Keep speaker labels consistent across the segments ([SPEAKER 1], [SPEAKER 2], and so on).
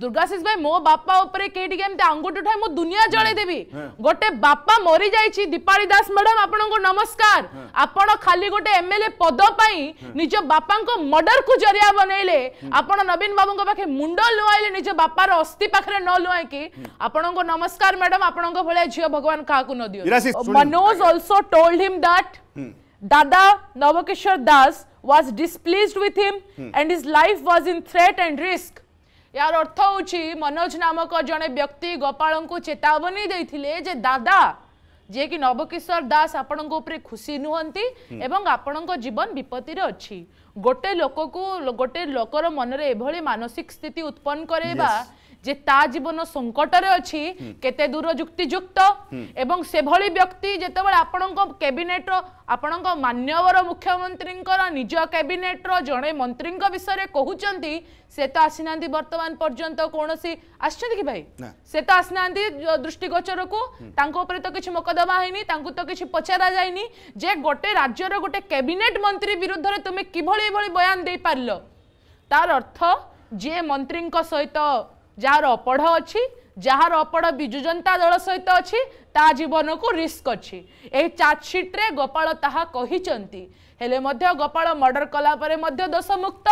[SPEAKER 1] ଦୁର୍ଗାଶିଷ ଭାଇ ମୋ ବାପା ଉପରେ କେହି ଟିକେ ଏମିତି ଆଙ୍ଗୁଠି ଉଠାଏ ମୁଁ ଦୁନିଆ ଜଳେଇଦେବି ଗୋଟେ ବାପା ମରିଯାଇଛି ଦୀପାଳି ଦାସ ମ୍ୟାଡାମ ଆପଣଙ୍କୁ ନମସ୍କାର ଆପଣ ଖାଲି ଗୋଟେ ଏମଏଲଏ ପଦ ପାଇଁ ନିଜ ବାପାଙ୍କ ମର୍ଡରକୁ ଜରିଆ ବନେଇଲେ ଆପଣ ନବୀନ ବାବୁଙ୍କ ପାଖେ ମୁଣ୍ଡ ଲୁଆଇଲେ ନିଜ ବାପାର ଅସ୍ଥି ପାଖରେ ନ ଲୁଆଇକି ଆପଣଙ୍କୁ ନମସ୍କାର ମ୍ୟାଡାମ ଆପଣଙ୍କ ଭଳିଆ ଝିଅ ଭଗବାନ କାହାକୁ ନ ଦିଅନ୍ତୁ Manoj also told him that ଦାଦା Nabakishore Das was displeased with him hmm. and his life was in threat and risk યાર અર્થ હોઉં મનોજ નામક જણે વ્યક્તિ ગોપાળકુ ચેતાવની દે દાદા ଯିଏକି ନବକିଶୋର ଦାସ ଆପଣଙ୍କ ଉପରେ ଖୁସି ନୁହନ୍ତି ଏବଂ ଆପଣଙ୍କ ଜୀବନ ବିପତ୍ତିରେ ଅଛି ଗୋଟେ ଲୋକକୁ ଗୋଟେ ଲୋକର ମନରେ ଏଭଳି ମାନସିକ ସ୍ଥିତି ଉତ୍ପନ୍ନ କରେଇବା যে তা জীবন সংকটরে অছি কেতে দূর যুক্তিযুক্ত এবং সেভাবে ব্যক্তি যেতবে আপনার ক্যাবিনেটর আপনার মান্যবর মুখ্যমন্ত্রীঙ্কর নিজ ক্যাবিনেটর জনে মন্ত্রী বিষয়ে কুচান সে তো আসি না বর্তমান পর্যন্ত কৌশি আসছেন কি ভাই সে তো আসি না দৃষ্টিগোচরকু তাঁপরে তো কিছু মোকদমা হয়নি তাঁকু তো কিছু পচারা যায়নি যে গোটে রাজ্যর গোটে ক্যাবিনেট মন্ত্রী বিরুদ্ধে তুমি কিভাবে এভাবে বয়ান দিয়ে পারল তার অর্থ যে মন্ত্রী সহ ଯାହାର ଅପଢ଼ ଅଛି ଯାହାର ଅପଢ଼ ବିଜୁ ଜନତା ଦଳ ସହିତ ଅଛି ତା ଜୀବନକୁ ରିସ୍କ ଅଛି ଏହି ଚାର୍ଜସିଟ୍ରେ ଗୋପାଳ ତାହା କହିଛନ୍ତି ହେଲେ ମଧ୍ୟ ଗୋପାଳ ମର୍ଡର କଲା ପରେ ମଧ୍ୟ ଦୋଷମୁକ୍ତ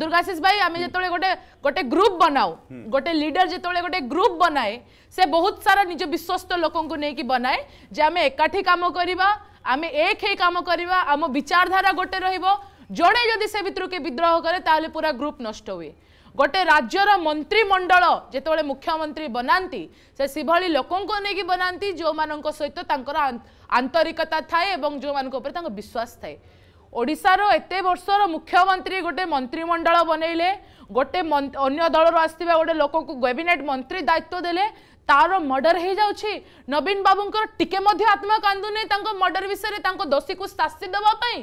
[SPEAKER 1] ଦୁର୍ଗାଶିଷ ଭାଇ ଆମେ ଯେତେବେଳେ ଗୋଟେ ଗୋଟେ ଗ୍ରୁପ ବନାଉ ଗୋଟେ ଲିଡର ଯେତେବେଳେ ଗୋଟେ ଗ୍ରୁପ ବନାଏ ସେ ବହୁତ ସାରା ନିଜ ବିଶ୍ୱସ୍ତ ଲୋକଙ୍କୁ ନେଇକି ବନାଏ ଯେ ଆମେ ଏକାଠି କାମ କରିବା ଆମେ ଏକ ହେଇ କାମ କରିବା ଆମ ବିଚାରଧାରା ଗୋଟେ ରହିବ ଜଣେ ଯଦି ସେ ଭିତରୁ କିଏ ବିଦ୍ରୋହ କରେ ତାହେଲେ ପୁରା ଗ୍ରୁପ ନଷ୍ଟ ହୁଏ ଗୋଟେ ରାଜ୍ୟର ମନ୍ତ୍ରିମଣ୍ଡଳ ଯେତେବେଳେ ମୁଖ୍ୟମନ୍ତ୍ରୀ ବନାନ୍ତି ସେ ସେଭଳି ଲୋକଙ୍କୁ ନେଇକି ବନାନ୍ତି ଯେଉଁମାନଙ୍କ ସହିତ ତାଙ୍କର ଆନ୍ତରିକତା ଥାଏ ଏବଂ ଯେଉଁମାନଙ୍କ ଉପରେ ତାଙ୍କ ବିଶ୍ୱାସ ଥାଏ ଓଡ଼ିଶାର ଏତେ ବର୍ଷର ମୁଖ୍ୟମନ୍ତ୍ରୀ ଗୋଟେ ମନ୍ତ୍ରିମଣ୍ଡଳ ବନେଇଲେ ଗୋଟେ ଅନ୍ୟ ଦଳରୁ ଆସିଥିବା ଗୋଟେ ଲୋକକୁ କ୍ୟାବିନେଟ୍ ମନ୍ତ୍ରୀ ଦାୟିତ୍ୱ ଦେଲେ ତାର ମର୍ଡର ହେଇଯାଉଛି ନବୀନ ବାବୁଙ୍କର ଟିକେ ମଧ୍ୟ ଆତ୍ମା କାନ୍ଦୁନି ତାଙ୍କ ମର୍ଡର ବିଷୟରେ ତାଙ୍କ ଦୋଷୀକୁ ଶାସ୍ତି ଦେବା ପାଇଁ